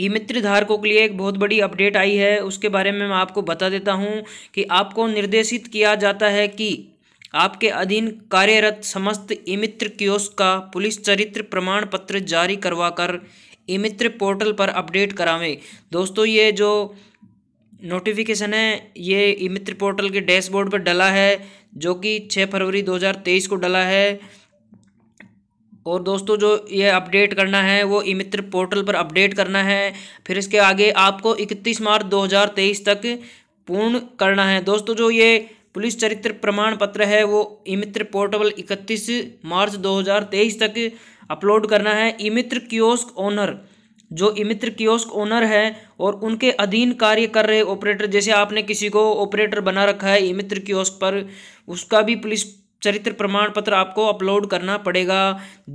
ई मित्र धारकों के लिए एक बहुत बड़ी अपडेट आई है उसके बारे में मैं आपको बता देता हूँ कि आपको निर्देशित किया जाता है कि आपके अधीन कार्यरत समस्त ई मित्र कियोस्क का पुलिस चरित्र प्रमाण पत्र जारी करवाकर मित्र पोर्टल पर अपडेट करावें दोस्तों ये जो नोटिफिकेशन है ये ई मित्र पोर्टल के डैशबोर्ड पर डला है जो कि छः फरवरी तेईस को डला है और दोस्तों जो ये अपडेट करना है वो ई मित्र पोर्टल पर अपडेट करना है फिर इसके आगे आपको 31 मार्च 2023 तक पूर्ण करना है दोस्तों जो ये पुलिस चरित्र प्रमाण पत्र है वो ई मित्र पोर्टल 31 मार्च 2023 तक अपलोड करना है ई मित्र कियोस्क ओनर जो ई मित्र कियोस्क ओनर है और उनके अधीन कार्य कर रहे ऑपरेटर जैसे आपने किसी को ऑपरेटर बना रखा है ई मित्र कियोस्क पर उसका भी पुलिस चरित्र प्रमाण पत्र आपको अपलोड करना पड़ेगा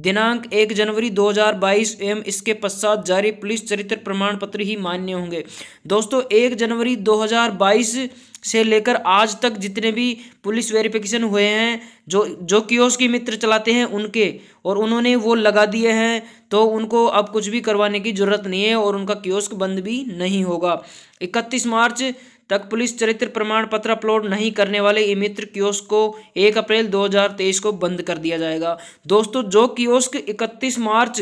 दिनांक एक जनवरी 2022 एवं इसके पश्चात जारी पुलिस चरित्र प्रमाण पत्र ही मान्य होंगे दोस्तों एक जनवरी 2022 से लेकर आज तक जितने भी पुलिस वेरिफिकेशन हुए हैं जो जो कियोस की मित्र चलाते हैं उनके और उन्होंने वो लगा दिए हैं तो उनको अब कुछ भी करवाने की ज़रूरत नहीं है और उनका कियोस्क बंद भी नहीं होगा इकतीस मार्च तक पुलिस चरित्र प्रमाण पत्र अपलोड नहीं करने वाले ई मित्र कियोस्क को एक अप्रैल 2023 को बंद कर दिया जाएगा दोस्तों जो कियोस्क 31 मार्च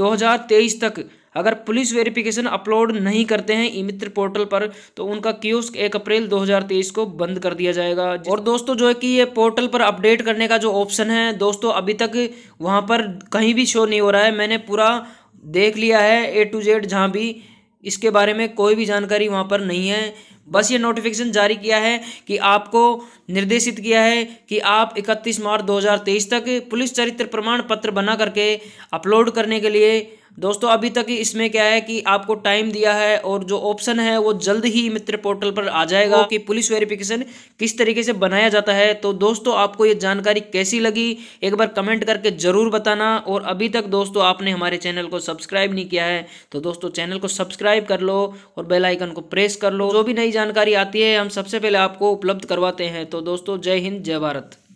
2023 तक अगर पुलिस वेरिफिकेशन अपलोड नहीं करते हैं ई मित्र पोर्टल पर तो उनका कियोस्क एक अप्रैल 2023 को बंद कर दिया जाएगा और दोस्तों जो है कि ये पोर्टल पर अपडेट करने का जो ऑप्शन है दोस्तों अभी तक वहाँ पर कहीं भी शो नहीं हो रहा है मैंने पूरा देख लिया है ए टू जेड जहाँ भी इसके बारे में कोई भी जानकारी वहाँ पर नहीं है बस ये नोटिफिकेशन जारी किया है कि आपको निर्देशित किया है कि आप 31 मार्च 2023 तक पुलिस चरित्र प्रमाण पत्र बना करके अपलोड करने के लिए दोस्तों अभी तक इसमें क्या है कि आपको टाइम दिया है और जो ऑप्शन है वो जल्द ही मित्र पोर्टल पर आ जाएगा कि पुलिस वेरिफिकेशन किस तरीके से बनाया जाता है तो दोस्तों आपको ये जानकारी कैसी लगी एक बार कमेंट करके ज़रूर बताना और अभी तक दोस्तों आपने हमारे चैनल को सब्सक्राइब नहीं किया है तो दोस्तों चैनल को सब्सक्राइब कर लो और बेलाइकन को प्रेस कर लो जो भी नई जानकारी आती है हम सबसे पहले आपको उपलब्ध करवाते हैं तो दोस्तों जय हिंद जय भारत